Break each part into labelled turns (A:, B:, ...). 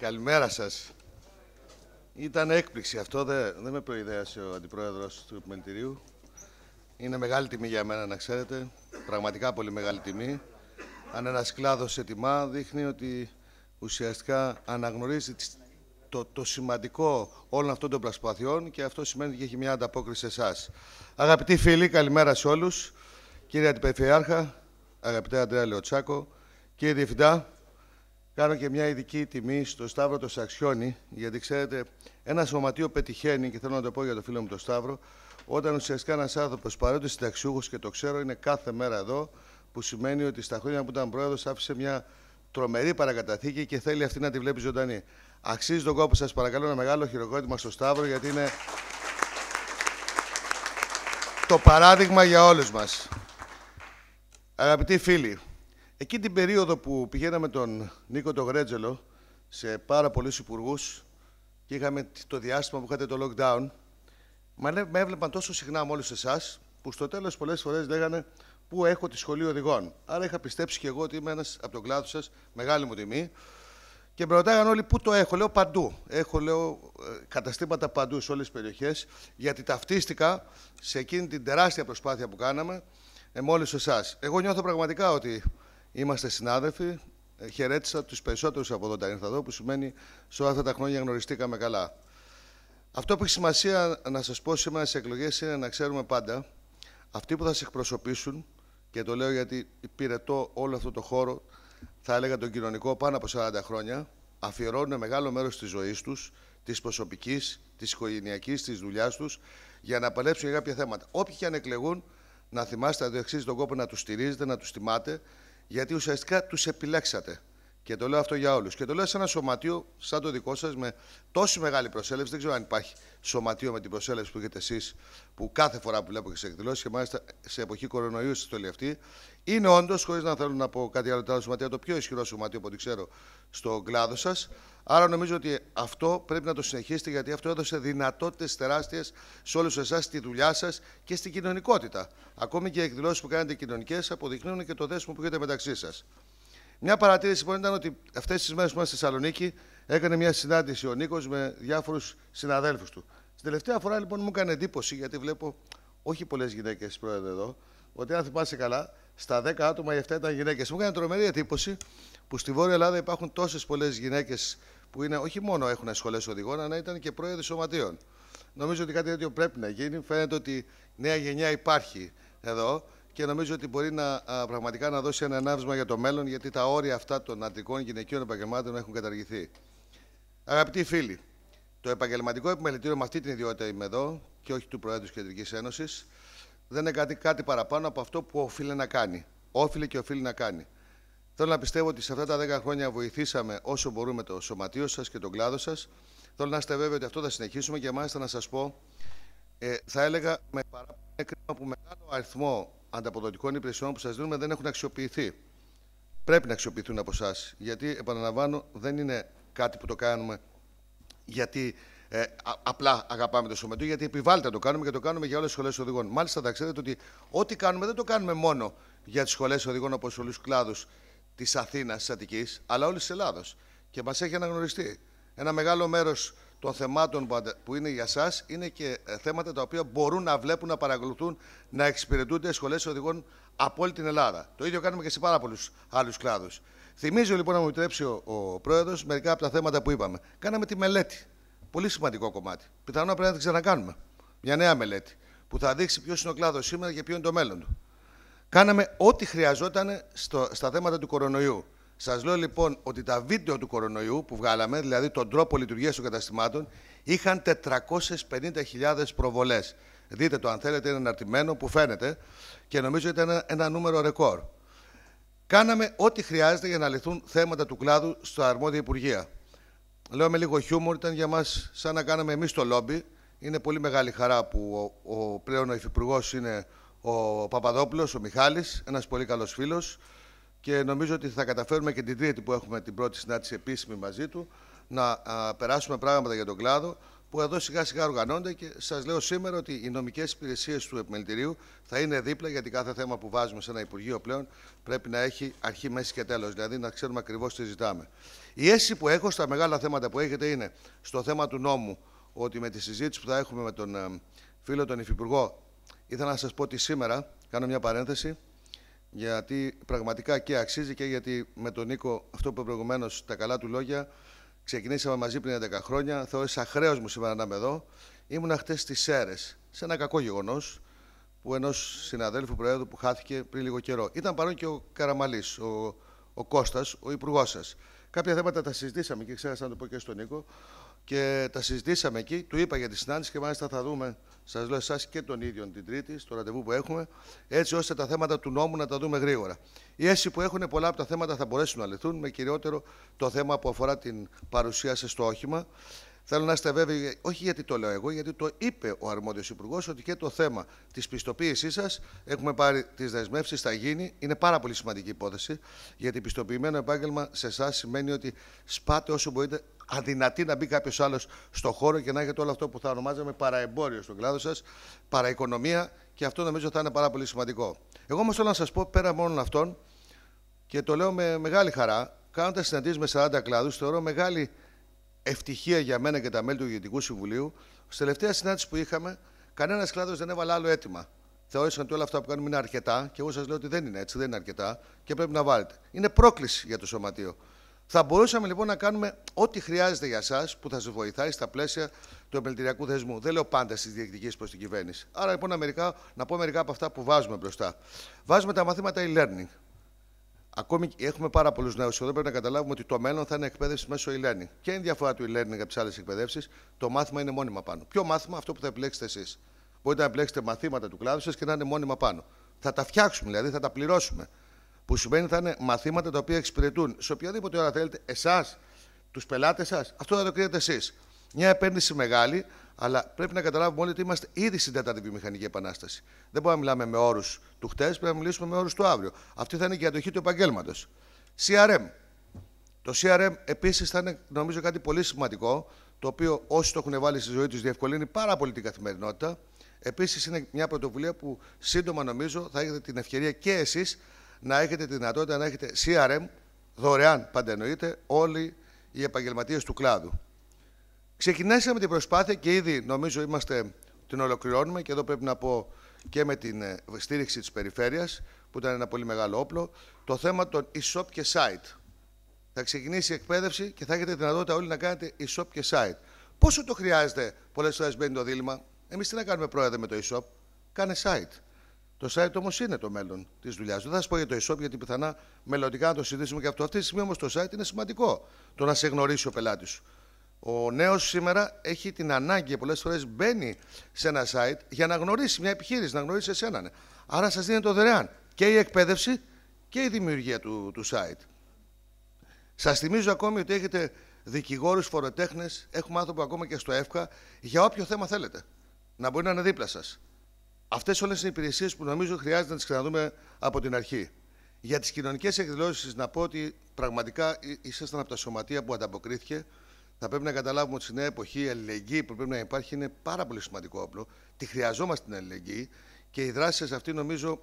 A: Καλημέρα σας. Ήταν έκπληξη αυτό, δεν, δεν με προειδέασε ο Αντιπρόεδρος του Επιμελητηρίου. Είναι μεγάλη τιμή για μένα να ξέρετε, πραγματικά πολύ μεγάλη τιμή. Αν ένας κλάδος σε τιμά δείχνει ότι ουσιαστικά αναγνωρίζει το, το σημαντικό όλων αυτών των προσπαθειών και αυτό σημαίνει ότι έχει μια ανταπόκριση σε εσάς. Αγαπητοί φίλοι, καλημέρα σε όλους. Κύριε Αντιπεριφερειάρχα, αγαπητέ Αντρέα Λεωτσάκο, κύριε Διευθυντά, Κάνω και μια ειδική τιμή στο Σταύρο το Σαξιόνι, γιατί ξέρετε, ένα σωματείο πετυχαίνει, και θέλω να το πω για το φίλο μου το Σταύρο, όταν ουσιαστικά ένας άνθρωπος παρότι συνταξιούχος και το ξέρω είναι κάθε μέρα εδώ, που σημαίνει ότι στα χρόνια που ήταν πρόεδρος άφησε μια τρομερή παρακαταθήκη και θέλει αυτή να τη βλέπει ζωντανή. Αξίζει τον κόπο σας, παρακαλώ, ένα μεγάλο χειροκρότημα στο Σταύρο, γιατί είναι το παράδειγμα για όλους μας. Αγαπητοί φίλοι, Εκείνη την περίοδο που πηγαίναμε τον Νίκο τον Γρέτζελο σε πάρα πολλούς υπουργούς και είχαμε το διάστημα που είχατε το lockdown, με έβλεπαν τόσο συχνά με όλους εσάς, που στο τέλος, πολλές φορές λέγανε πού έχω τη σχολή οδηγών. Άρα είχα πιστέψει και εγώ ότι είμαι ένας από τον κλάτο σα, μεγάλη μου τιμή. Και προτάνα όλοι πού το έχω, λέω παντού. Έχω λέω καταστήματα λέγανε «Πού έχω τη σχολή οδηγών». Άρα είχα πιστέψει και εγώ ότι είμαι ενα από τον κλάδο σας μεγάλη μου τιμή. Και με ρωτάγαν όλοι πού το έχω. Λέω παντού. Έχω λέω, καταστήματα παντού σε όλες τις περιοχές, γιατί ταυτίστηκα σε εκείνη την τεράστια προσπάθεια που το εχω λεω παντου εχω λεω καταστηματα παντου σε ολε τις περιοχες γιατι ταυτιστηκα σε εκεινη την τεραστια προσπαθεια που καναμε ε, με όλους εσα Εγώ νιώθω πραγματικά ότι Είμαστε συνάδελφοι. Ε, χαιρέτησα τους περισσότερους από εδώ τα ήρθα εδώ, που σημαίνει σε όλα αυτά τα χρόνια γνωριστήκαμε καλά. Αυτό που έχει σημασία να σας πω σήμερα στις εκλογές είναι να ξέρουμε πάντα αυτοί που θα σε εκπροσωπήσουν, και το λέω γιατί υπηρετώ όλο αυτό το χώρο, θα έλεγα τον κοινωνικό πάνω από 40 χρόνια, αφιερώνουν μεγάλο μέρος της ζωής τους, της προσωπικής, της οικογενειακής, της δουλειάς τους, για να παλέψουν για κάποια θέματα. Όποιοι και αν εκλεγούν, να θυμάστε ότι αξίζει τον κόπο να τους στηρίζετε, να τους τιμάτε γιατί ουσιαστικά τους επιλέξατε. Και το λέω αυτό για όλους. Και το λέω σε ένα σωματίο σαν το δικό σας με τόση μεγάλη προσέλευση. Δεν ξέρω αν υπάρχει σωματείο με την προσέλευση που έχετε εσείς, που κάθε φορά που βλέπω και σε εκδηλώσεις και μάλιστα σε εποχή κορονοϊού στη στολή αυτή. Είναι όντως, χωρίς να θέλω να πω κάτι άλλο, το το πιο ισχυρό σωματείο από ξέρω στον κλάδο σας. Άρα νομίζω ότι αυτό πρέπει να το συνεχίσετε γιατί αυτό έδωσε δυνατότητες τεράστιες σε όλους εσάς στη δουλειά σας και στην κοινωνικότητα. Ακόμη και οι εκδηλώσεις που κάνετε κοινωνικές αποδεικνύουν και το δέσμο που έχετε μεταξύ σας. Μια παρατήρηση που λοιπόν ήταν ότι αυτές τις μέρες που είμαστε στη Θεσσαλονίκη έκανε μια συνάντηση ο Νίκος με διάφορους συναδέλφους του. Στην τελευταία φορά λοιπόν μου έκανε εντύπωση γιατί βλέπω όχι πολλές γυναίκες πρόεδρε εδώ, ότι αν θυμάσαι καλά, στα 10 άτομα οι 7 ήταν γυναίκες. Μου έκανε τρομερή εντύπωση που στη Βόρεια Ελλάδα υπάρχουν τόσες πολλές γυναίκες που είναι, όχι μόνο έχουν σχολέ οδηγών, αλλά ήταν και πρόεδροι σωματείων. Νομίζω ότι κάτι τέτοιο πρέπει να γίνει. Φαίνεται ότι νέα γενιά υπάρχει εδώ και νομίζω ότι μπορεί να, πραγματικά να δώσει ένα ανάβημα για το μέλλον, γιατί τα όρια αυτά των αντρικών γυναικείων επαγγελμάτων έχουν καταργηθεί. Αγαπητοί φίλοι, το επαγγελματικό επιμελητήριο με αυτή την ιδιότητα είμαι εδώ και όχι του Προέδρου της Κεντρικής Ένωσης. Δεν είναι κάτι, παραπάνω από αυτό που οφείλει να κάνει. Όφιλε και οφείλει να κάνει. Θέλω να πιστεύω ότι σε αυτά τα 10 χρόνια βοηθήσαμε όσο μπορούμε το σωματείο σας και τον κλάδο σας. Θέλω να είστε βέβαιοι ότι αυτό θα συνεχίσουμε και μάλιστα να σας πω, ε, θα έλεγα με παράπονο κρίμα που μεγάλο αριθμό ανταποδοτικών υπηρεσιών που σας δίνουμε δεν έχουν αξιοποιηθεί. Πρέπει να αξιοποιηθούν από εσά. Γιατί, επαναλαμβάνω, δεν είναι κάτι που το κάνουμε γιατί ε, απλά αγαπάμε το σωματείο, γιατί επιβάλλεται να το κάνουμε και το κάνουμε για όλες τις σχολές οδηγών. Μάλιστα, θα ξέρετε ότι ό,τι κάνουμε δεν το κάνουμε μόνο για τις σχολές οδηγών από όλους τους κλάδους. Της Αθήνας, της Αττικής, αλλά όλης της Ελλάδος Και μας έχει αναγνωριστεί. Ένα μεγάλο μέρος των θεμάτων που είναι για εσά είναι και ε, θέματα τα οποία μπορούν να βλέπουν, να παρακολουθούν, να εξυπηρετούνται σχολές οδηγών από όλη την Ελλάδα. Το ίδιο κάνουμε και σε πάρα πολλούς άλλους κλάδους. Θυμίζω λοιπόν να μου επιτρέψει ο, ο πρόεδρος μερικά από τα θέματα που είπαμε. Κάναμε τη μελέτη. Πολύ σημαντικό κομμάτι. Πιθανόν πρέπει να την ξανακάνουμε. Μια νέα μελέτη που θα δείξει ποιος είναι ο κλάδος σήμερα και ποιο είναι το μέλλον του. Κάναμε ό,τι χρειαζόταν στο, στα θέματα του κορονοϊού. Σας λέω λοιπόν ότι τα βίντεο του κορονοϊού που βγάλαμε, δηλαδή τον τρόπο λειτουργίας των καταστημάτων, είχαν 450.000 προβολές. Δείτε το, αν θέλετε, είναι αναρτημένο που φαίνεται και νομίζω ότι ήταν ένα, ένα νούμερο ρεκόρ. Κάναμε ό,τι χρειάζεται για να λυθούν θέματα του κλάδου στα αρμόδια Υπουργεία. Λέω με λίγο χιούμορ, ήταν για μας σαν να κάναμε εμείς το λόμπι. Είναι πολύ μεγάλη χαρά που ο, ο πλέον ο Υφυπουργός είναι ο Παπαδόπουλος, ο Μιχάλης, ένας πολύ καλός φίλος, και νομίζω ότι θα καταφέρουμε και την τρίτη που έχουμε την πρώτη συνάντηση επίσημη μαζί του να περάσουμε πράγματα για τον κλάδο που εδώ σιγά σιγά οργανώνται και σας λέω σήμερα ότι οι νομικές υπηρεσίες του επιμελητηρίου θα είναι δίπλα γιατί κάθε θέμα που βάζουμε σε ένα Υπουργείο πλέον πρέπει να έχει αρχή, μέση και τέλος. Δηλαδή να ξέρουμε ακριβώς τι ζητάμε. Η αίσθηση που έχω στα μεγάλα θέματα που έχετε είναι στο θέμα του νόμου ότι με τη συζήτηση που θα έχουμε με τον ε, φίλο τον Υφυπουργό Ήθελα να σας πω ότι σήμερα, κάνω μια παρένθεση, γιατί πραγματικά και αξίζει και γιατί με τον Νίκο, αυτό που προηγουμένως τα καλά του λόγια, ξεκινήσαμε μαζί πριν 10 χρόνια. Θεώρησα χρέο μου σήμερα να είμαι εδώ. Ήμουνα χτες στις αίρε, σε ένα κακό γεγονός που ενός συναδέλφου Προέδρου που χάθηκε πριν λίγο καιρό. Ήταν παρόν και ο Καραμαλής, ο, ο Κώστας, ο υπουργός σας. Κάποια θέματα τα συζητήσαμε και ξέρασα να το πω και στον Νίκο και τα συζητήσαμε εκεί. Του είπα για τη συνάντηση και μάλιστα θα δούμε, σας λέω εσάς και τον ίδιο την Τρίτη, στο ραντεβού που έχουμε, έτσι ώστε τα θέματα του νόμου να τα δούμε γρήγορα. Οι αίσθηση που έχουν πολλά από τα θέματα θα μπορέσουν να λυθούν, με κυριότερο το θέμα που αφορά την παρουσίαση στο όχημα. Θέλω να είστε βέβαιοι, όχι γιατί το λέω εγώ, γιατί το είπε ο αρμόδιος υπουργός, ότι και το θέμα της πιστοποίησής σας έχουμε πάρει τις δεσμεύσεις, θα γίνει. Είναι πάρα πολύ σημαντική υπόθεση, γιατί πιστοποιημένο επάγγελμα σε εσάς σημαίνει ότι σπάτε όσο μπορείτε, αδυνατή να μπει κάποιος άλλος στο χώρο και να έχετε όλο αυτό που θα ονομάζαμε παραεμπόριο στον κλάδο σας, παραοικονομία, και αυτό νομίζω θα είναι πάρα πολύ σημαντικό. Εγώ όμως θέλω να σας πω πέρα μόνο αυτών, και το λέω με μεγάλη χαρά, κάνοντας συναντήσεις με 40 κλάδους, θεωρώ μεγάλη ευτυχία για μένα και τα μέλη του Διοικητικού Συμβουλίου, στη τελευταία συνάντηση που είχαμε, κανένας κλάδο δεν έβαλε άλλο αίτημα. Θεώρησαν ότι όλα αυτά που κάνουμε είναι αρκετά και εγώ σας λέω ότι δεν είναι έτσι, δεν είναι αρκετά και πρέπει να βάλετε. Είναι πρόκληση για το σωματείο. Θα μπορούσαμε λοιπόν να κάνουμε ό,τι χρειάζεται για εσά που θα σας βοηθάει στα πλαίσια του επιμελητηριακού θεσμού. Δεν λέω πάντα στις διεκδικήσεις προς την κυβέρνηση. Άρα λοιπόν να πω μερικά από αυτά που βάζουμε μπροστά. Βάζουμε τα μαθήματα e-learning. Ακόμη έχουμε πάρα πολλούς νέους εδώ. Πρέπει να καταλάβουμε ότι το μέλλον θα είναι εκπαίδευση μέσω e-learning. Και είναι διαφορά του e-learning τις άλλες εκπαιδεύσεις. Το μάθημα είναι μόνιμα πάνω. Ποιο μάθημα, αυτό που θα επιλέξετε εσείς. Μπορείτε να επιλέξετε μαθήματα του κλάδου σας και να είναι μόνιμα πάνω. Θα τα φτιάξουμε δηλαδή, θα τα πληρώσουμε. Που σημαίνει θα είναι μαθήματα τα οποία εξυπηρετούν σε οποιαδήποτε ώρα θέλετε εσάς, τους πελάτες σας. Αυτό θα το κρίνετε εσείς. Μια επένδυση μεγάλη, αλλά πρέπει να καταλάβουμε όλοι ότι είμαστε ήδη στην τέταρτη βιομηχανική επανάσταση. Δεν μπορούμε να μιλάμε με όρους του χτες, πρέπει να μιλήσουμε με όρους του αύριο. Αυτή θα είναι και η αντοχή του επαγγέλματος. CRM. Το CRM επίσης θα είναι νομίζω κάτι πολύ σημαντικό, το οποίο όσοι το έχουν βάλει στη ζωή τους διευκολύνει πάρα πολύ την καθημερινότητα. Επίσης είναι μια πρωτοβουλία που σύντομα νομίζω θα έχετε την ευκαιρία και εσείς να έχετε τη δυνατότητα να έχετε CRM δωρεάν πάντα όλοι οι επαγγελματίες του κλάδου. Ξεκινήσαμε την προσπάθεια και ήδη νομίζω είμαστε, την ολοκληρώνουμε και εδώ πρέπει να πω και με την ε, στήριξη της περιφέρειας που ήταν ένα πολύ μεγάλο όπλο, το θέμα των e-shop και site. Θα ξεκινήσει η εκπαίδευση και θα έχετε δυνατότητα όλοι να κάνετε e-shop και site. Πόσο το χρειάζεται, πολλές φορές μπαίνει το δίλημα. Εμείς τι να κάνουμε πρόεδρε με το e-shop. Κάνε site. Το site όμως είναι το μέλλον της δουλειάς. Δεν θα σας πω για το e-shop, γιατί πιθανά μελλοντικά να το συζητήσουμε και αυτό. Αυτή τη στιγμή όμως το site είναι σημαντικό. Το να σε γνωρίσει ο πελάτης σου. Ο νέος σήμερα έχει την ανάγκη, πολλές φορές μπαίνει σε ένα site για να γνωρίσει μια επιχείρηση, να γνωρίσει εσένα. Ναι. Άρα σας δίνει το δωρεάν και η εκπαίδευση και η δημιουργία του, του site. Σας θυμίζω ακόμη ότι έχετε δικηγόρους, φοροτέχνες, έχουμε άνθρωπο ακόμα και στο ΕΦΚΑ για όποιο θέμα θέλετε. Να μπορεί να είναι δίπλα σας. Αυτές όλες είναι υπηρεσίες που νομίζω χρειάζεται να τις ξαναδούμε από την αρχή. Για τις κοινωνικές εκδηλώσεις, να πω ότι πραγματικά ήσασταν από τα σωματεία που ανταποκρίθηκε θα πρέπει να καταλάβουμε ότι στη νέα εποχή η αλληλεγγύη που πρέπει να υπάρχει είναι πάρα πολύ σημαντικό όπλο. Τη χρειαζόμαστε την αλληλεγγύη και οι δράσεις αυτή νομίζω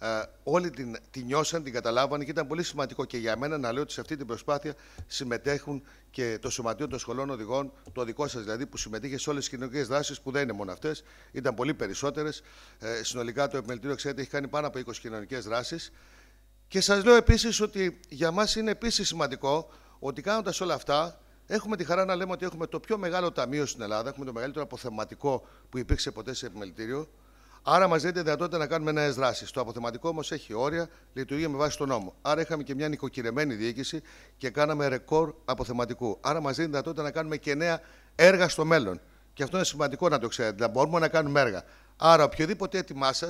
A: ε, όλοι την, την νιώσαν, την καταλάβανε και ήταν πολύ σημαντικό και για μένα να λέω ότι σε αυτή την προσπάθεια συμμετέχουν και το Σωματείο των Σχολών Οδηγών, το δικό σας δηλαδή, που συμμετείχε σε όλες τις κοινωνικές δράσεις που δεν είναι μόνο αυτές, ήταν πολύ περισσότερες. Ε, συνολικά το επιμελητήριο, ξέρετε, έχει κάνει πάνω από 20 κοινωνικές δράσεις. Και σας λέω επίσης ότι για μας είναι επίσης σημαντικό ότι κάνοντας όλα αυτά, Έχουμε τη χαρά να λέμε ότι έχουμε το πιο μεγάλο ταμείο στην Ελλάδα, έχουμε το μεγαλύτερο αποθεματικό που υπήρξε ποτέ σε επιμελητήριο. Άρα μας δίνεται δυνατότητα να κάνουμε νέες δράσεις. Το αποθεματικό όμως έχει όρια, λειτουργεί με βάση τον νόμο. Άρα είχαμε και μια νοικοκυρεμένη διοίκηση και κάναμε ρεκόρ αποθεματικού. Άρα μας δίνεται δυνατότητα να κάνουμε και νέα έργα στο μέλλον. Και αυτό είναι σημαντικό να το ξέρετε, να μπορούμε να κάνουμε έργα. Άρα οποιοδήποτε έτοιμά σας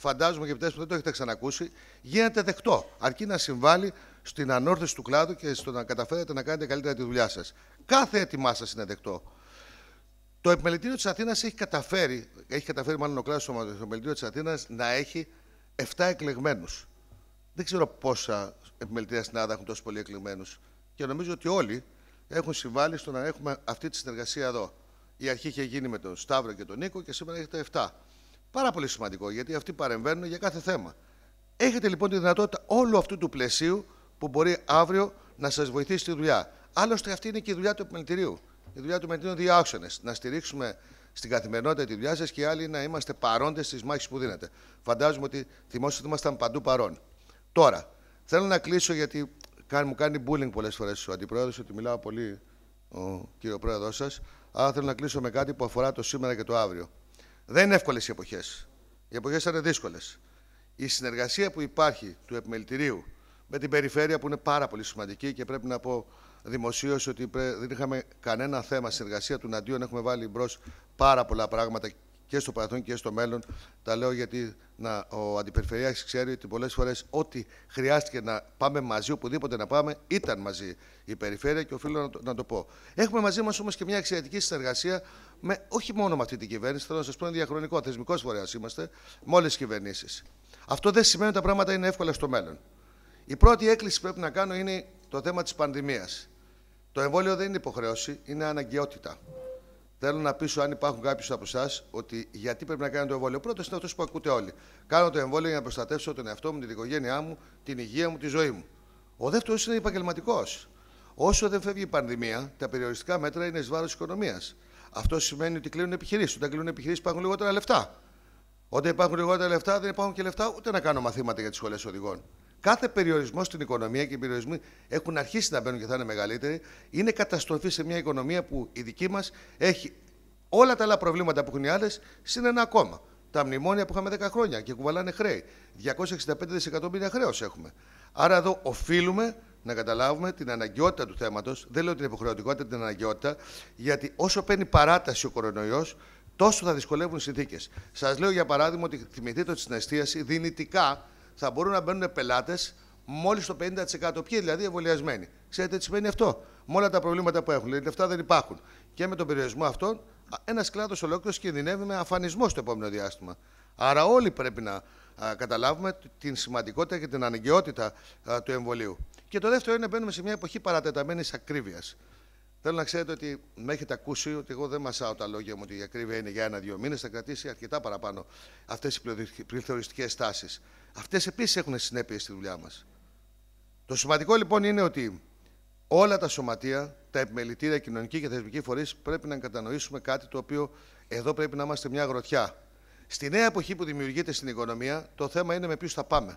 A: φαντάζομαι και επιτέλου που δεν το έχετε ξανακούσει, γίνεται δεκτό. Αρκεί να συμβάλλει στην ανόρθωση του κλάδου και στο να καταφέρετε να κάνετε καλύτερα τη δουλειά σας. Κάθε έτοιμά σας είναι δεκτό. Το επιμελητήριο της Αθήνας έχει καταφέρει, έχει καταφέρει μάλλον ο κλάδος του επιμελητήριο της Αθήνας να έχει 7 εκλεγμένους. Δεν ξέρω πόσα επιμελητήρια στην Ελλάδα έχουν τόσο πολλοί εκλεγμένους. Και νομίζω ότι όλοι έχουν συμβάλει στο να έχουμε αυτή τη συνεργασία εδώ. Η αρχή είχε γίνει με τον Σταύρο και τον Νίκο και σήμερα έχετε 7. Πάρα πολύ σημαντικό γιατί αυτοί παρεμβαίνουν για κάθε θέμα. Έχετε λοιπόν τη δυνατότητα όλου αυτού του πλαισίου που μπορεί αύριο να σας βοηθήσει στη δουλειά. Άλλωστε, αυτή είναι και η δουλειά του επιμελητηρίου. Η δουλειά του επιμελητηρίου είναι δύο άξονε. Να στηρίξουμε στην καθημερινότητα τη δουλειά σας και οι άλλοι να είμαστε παρόντες στις μάχες που δίνετε. Φαντάζομαι ότι θυμόσαστε ότι ήμασταν παντού παρόν. Τώρα, θέλω να κλείσω γιατί μου κάνει bullying πολλές φορές ο αντιπρόεδρος ότι μιλάω πολύ ο κύριο πρόεδρός σας. Άρα θέλω να κλείσω με κάτι που αφορά το σήμερα και το αύριο. Δεν είναι εύκολες οι εποχές. Οι εποχές είναι δύσκολες. Η συνεργασία που υπάρχει του επιμελητηρίου με την περιφέρεια που είναι πάρα πολύ σημαντική και πρέπει να πω δημοσίως ότι δεν είχαμε κανένα θέμα συνεργασία του Ναντίον. Έχουμε βάλει μπρος πάρα πολλά πράγματα και στο παρελθόν και στο μέλλον. Τα λέω γιατί να, ο Αντιπεριφερειάρχης ξέρει ότι πολλές φορές ό,τι χρειάστηκε να πάμε μαζί, οπουδήποτε να πάμε, ήταν μαζί η περιφέρεια και οφείλω να το, να το πω. Έχουμε μαζί μας όμως και μια εξαιρετική συνεργασία με, όχι μόνο με αυτή την κυβέρνηση, θέλω να σας πω είναι διαχρονικό, θεσμικός φορέας είμαστε, με όλες τις κυβερνήσεις. Αυτό δεν σημαίνει ότι τα πράγματα είναι εύκολα στο μέλλον. Η πρώτη έκκληση που πρέπει να κάνω είναι το θέμα της πανδημίας. Το εμβόλιο δεν είναι υποχρέωση, είναι αναγκαιότητα. Θέλω να πείσω, αν υπάρχουν κάποιο από εσάς, ότι γιατί πρέπει να κάνω το εμβόλιο. Πρώτο είναι αυτός που ακούτε όλοι. Κάνω το εμβόλιο για να προστατεύσω τον εαυτό μου, την οικογένειά μου, την υγεία μου, τη ζωή μου. Ο δεύτερος είναι επαγγελματικός. Όσο δεν φεύγει η πανδημία, τα περιοριστικά μέτρα είναι εις βάρος τη οικονομίας. Αυτό σημαίνει ότι κλείνουν επιχειρήσεις. Όταν κλείνουν επιχειρήσεις, υπάρχουν λιγότερα λεφτά. Όταν υπάρχουν λιγότερα λεφτά, δεν υπάρχουν και λεφτά ούτε να κάνω μαθήματα για τις σχολές οδηγών. Κάθε περιορισμό στην οικονομία και οι περιορισμοί έχουν αρχίσει να μπαίνουν και θα είναι μεγαλύτεροι. Είναι καταστροφή σε μια οικονομία που η δική μας έχει όλα τα άλλα προβλήματα που έχουν οι άλλες συν ένα ακόμα. Τα μνημόνια που είχαμε 10 χρόνια και κουβαλάνε χρέη. 265 δισεκατομμύρια χρέος έχουμε. Άρα εδώ οφείλουμε να καταλάβουμε την αναγκαιότητα του θέματος. Δεν λέω την υποχρεωτικότητα, την αναγκαιότητα. Γιατί όσο παίρνει παράταση ο κορονοϊός, τόσο θα δυσκολεύουν οι συνθήκες. Σας λέω για παράδειγμα ότι θυμηθείτε ότι στην εστίαση δυνητικά θα μπορούν να μπαίνουν πελάτες μόλις το 50%. Ποιοι δηλαδή εμβολιασμένοι. Ξέρετε τι σημαίνει αυτό. Με όλα τα προβλήματα που έχουν. Δηλαδή αυτά δεν υπάρχουν. Και με τον περιορισμό αυτό ένας κλάδος ολόκληρος κινδυνεύει με αφανισμό στο επόμενο διάστημα. Άρα όλοι πρέπει να καταλάβουμε την σημαντικότητα και την αναγκαιότητα του εμβολίου. Και το δεύτερο είναι να μπαίνουμε σε μια εποχή παρατεταμένης ακρίβειας. Θέλω να ξέρετε ότι με έχετε ακούσει ότι εγώ δεν μασάω τα λόγια μου ότι η ακρίβεια είναι για ένα-δύο μήνες. Θα κρατήσει αρκετά παραπάνω αυτές οι πληθωριστικές τάσεις. Αυτές επίσης έχουν συνέπειες στη δουλειά μας. Το σημαντικό λοιπόν είναι ότι όλα τα σωματεία, τα επιμελητήρια, κοινωνική και θεσμική φορείς πρέπει να κατανοήσουμε κάτι το οποίο εδώ πρέπει να είμαστε μια γροτιά. Στη νέα εποχή που δημιουργείται στην οικονομία, το θέμα είναι με ποιους θα πάμε.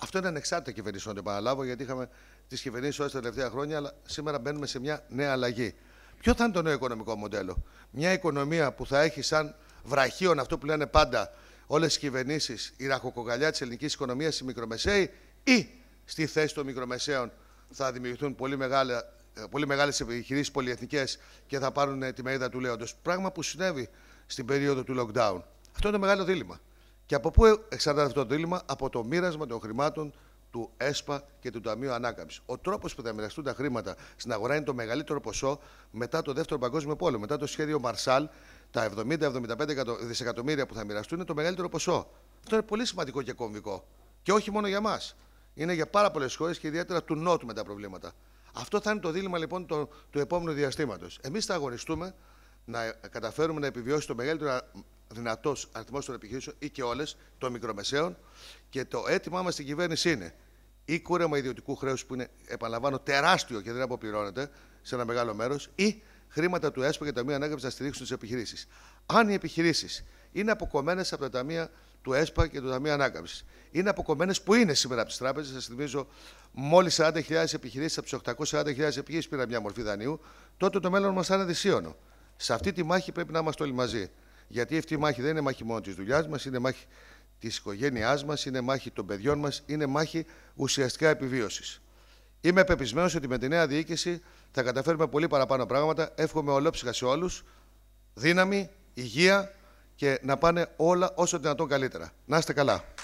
A: Αυτό είναι ανεξάρτητα κυβερνήσεων, το επαναλάβω, γιατί είχαμε τις κυβερνήσεις όλες τα τελευταία χρόνια, αλλά σήμερα μπαίνουμε σε μια νέα αλλαγή. Ποιο θα είναι το νέο οικονομικό μοντέλο, Μια οικονομία που θα έχει σαν βραχίον αυτό που λένε πάντα όλες τις κυβερνήσεις, η ραχοκοκαλιά της ελληνικής οικονομίας, οι μικρομεσαίοι, ή στη θέση των μικρομεσαίων θα δημιουργηθούν πολύ μεγάλα ε, πολύ μεγάλες επιχειρήσεις πολυεθνικές και θα πάρουν τη μερίδα του λέοντος. Πράγμα που συνέβη στην περίοδο του lockdown. Αυτό είναι το μεγάλο δίλημα. Και από πού εξαρτάται αυτό το δίλημα, από το μοίρασμα των χρημάτων του ΕΣΠΑ και του Ταμείου Ανάκαμψης. Ο τρόπος που θα μοιραστούν τα χρήματα στην αγορά είναι το μεγαλύτερο ποσό μετά το Δεύτερο Παγκόσμιο Πόλεμο. Μετά το σχέδιο Μαρσάλ, τα 70-75 δισεκατομμύρια που θα μοιραστούν είναι το μεγαλύτερο ποσό. Αυτό είναι πολύ σημαντικό και κομβικό. Και όχι μόνο για εμά. Είναι για πάρα πολλές χώρες και ιδιαίτερα του Νότου με τα προβλήματα. Αυτό θα είναι το δίλημα λοιπόν του, του επόμενου διαστήματος. Εμείς θα αγωνιστούμε να καταφέρουμε να επιβιώσει το μεγαλύτερο δυνατός αριθμός των επιχειρήσεων ή και όλες των μικρομεσαίων. Και το αίτημά μας στην κυβέρνηση είναι ή κούρεμα ιδιωτικού χρέους που είναι, επαναλαμβάνω, τεράστιο και δεν αποπληρώνεται σε ένα μεγάλο μέρος, ή χρήματα του ΕΣΠΑ και Ταμείου Ανάκαμψη να στηρίξουν τις επιχειρήσεις. Αν οι επιχειρήσεις είναι αποκομμένες από τα ταμεία του ΕΣΠΑ και του Ταμείου Ανάκαμψης, είναι αποκομμένες που είναι σήμερα από τις τράπεζες. Σας θυμίζω, μόλις 40.000 επιχειρήσεις από τις 840.000 επιχειρήσεις πήραν μια μορφή δανείου, τότε το μέλλον μας θα είναι δυσίωνο. Σε αυτή τη μάχη πρέπει να είμαστε όλοι μαζί. Γιατί αυτή η μάχη δεν είναι μάχη μόνο της δουλειάς μας, είναι μάχη της οικογένειάς μας, είναι μάχη των παιδιών μας, είναι μάχη ουσιαστικά επιβίωσης. Είμαι πεπισμένος ότι με τη νέα διοίκηση θα καταφέρουμε πολύ παραπάνω πράγματα. Εύχομαι ολόψυχα σε όλους δύναμη, υγεία και να πάνε όλα όσο δυνατόν καλύτερα. Να είστε καλά.